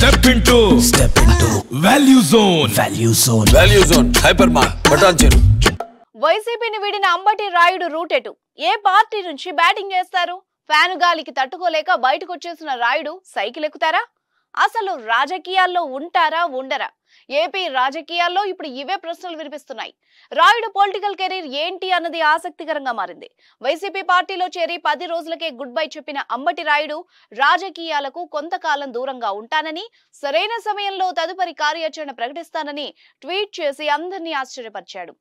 step into step into value zone value zone value zone hyper button Patancheru వైసీపీని వీడిన అంబటి రాయుడు రూటెటు ఏ పార్టీ నుంచి బ్యాటింగ్ చేస్తారు ఫ్యాను గాలికి తట్టుకోలేక బయటకు వచ్చేసిన రాయుడు సైకిల్ ఎక్కుతారా అసలు రాజకీయాల్లో ఉంటారా ఉండరా ఏపీ రాజకీయాల్లో ఇప్పుడు ఇవే ప్రశ్నలు వినిపిస్తున్నాయి రాయుడు పొలిటికల్ కెరీర్ ఏంటి అన్నది ఆసక్తికరంగా మారింది వైసీపీ పార్టీలో చేరి పది రోజులకే గుడ్ బై చెప్పిన అమ్మటి రాయుడు రాజకీయాలకు కొంతకాలం దూరంగా ఉంటానని సరైన సమయంలో తదుపరి కార్యాచరణ ప్రకటిస్తానని ట్వీట్ చేసి అందరినీ ఆశ్చర్యపరిచాడు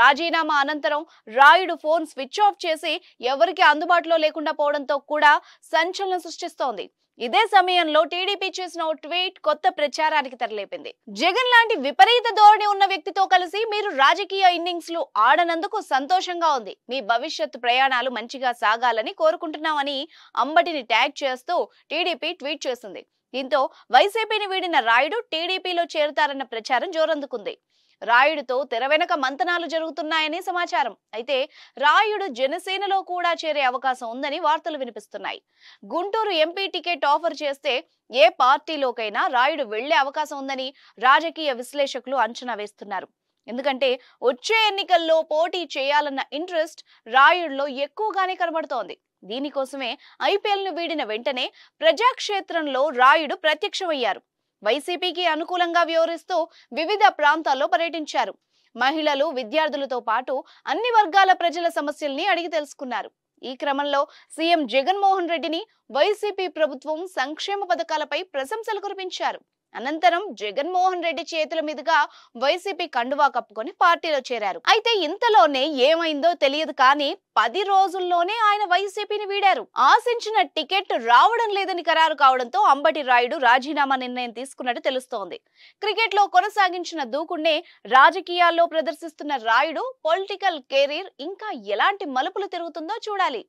రాజీనామా అనంతరం రాయుడు ఫోన్ స్విచ్ ఆఫ్ చేసి ఎవరికి అందుబాటులో లేకుండా పోవడంతో కూడా సంచలనం సృష్టిస్తోంది ఇదే సమయంలో టీడీపీ చేసిన ఓ ట్వీట్ కొత్త ప్రచారానికి తెరలేపింది జగన్ లాంటి విపరీత ధోరణి ఉన్న వ్యక్తితో కలిసి మీరు రాజకీయ ఇన్నింగ్స్ లు ఆడనందుకు సంతోషంగా ఉంది మీ భవిష్యత్ ప్రయాణాలు మంచిగా సాగాలని కోరుకుంటున్నామని అంబటిని ట్యాగ్ చేస్తూ టీడీపీ ట్వీట్ చేసింది దీంతో వైసీపీని వీడిన రాయుడు టీడీపీలో చేరుతారన్న ప్రచారం జోరందుకుంది రాయుడుతో వెనక మంతనాలు జరుగుతున్నాయని సమాచారం అయితే రాయుడు జనసేనలో కూడా చేరే అవకాశం ఉందని వార్తలు వినిపిస్తున్నాయి గుంటూరు ఎంపీ టికెట్ ఆఫర్ చేస్తే ఏ పార్టీలోకైనా రాయుడు వెళ్లే అవకాశం ఉందని రాజకీయ విశ్లేషకులు అంచనా వేస్తున్నారు ఎందుకంటే వచ్చే ఎన్నికల్లో పోటీ చేయాలన్న ఇంట్రెస్ట్ రాయుడులో ఎక్కువగానే కనబడుతోంది దీనికోసమే ను వీడిన వెంటనే ప్రజాక్షేత్రంలో రాయుడు ప్రత్యక్షమయ్యారు వైసీపీకి అనుకూలంగా వ్యవహరిస్తూ వివిధ ప్రాంతాల్లో పర్యటించారు మహిళలు విద్యార్థులతో పాటు అన్ని వర్గాల ప్రజల సమస్యల్ని అడిగి తెలుసుకున్నారు ఈ క్రమంలో సీఎం జగన్మోహన్ రెడ్డిని వైసీపీ ప్రభుత్వం సంక్షేమ పథకాలపై ప్రశంసలు కురిపించారు అనంతరం జగన్మోహన్ రెడ్డి చేతుల మీదుగా వైసీపీ కండువా కప్పుకొని పార్టీలో చేరారు అయితే ఇంతలోనే ఏమైందో తెలియదు కానీ పది రోజుల్లోనే ఆయన వైసీపీని వీడారు ఆశించిన టికెట్ రావడం లేదని ఖరారు కావడంతో అంబటి రాయుడు రాజీనామా నిర్ణయం తీసుకున్నట్టు తెలుస్తోంది క్రికెట్ లో కొనసాగించిన దూకుడే రాజకీయాల్లో ప్రదర్శిస్తున్న రాయుడు పొలిటికల్ కెరీర్ ఇంకా ఎలాంటి మలుపులు తిరుగుతుందో చూడాలి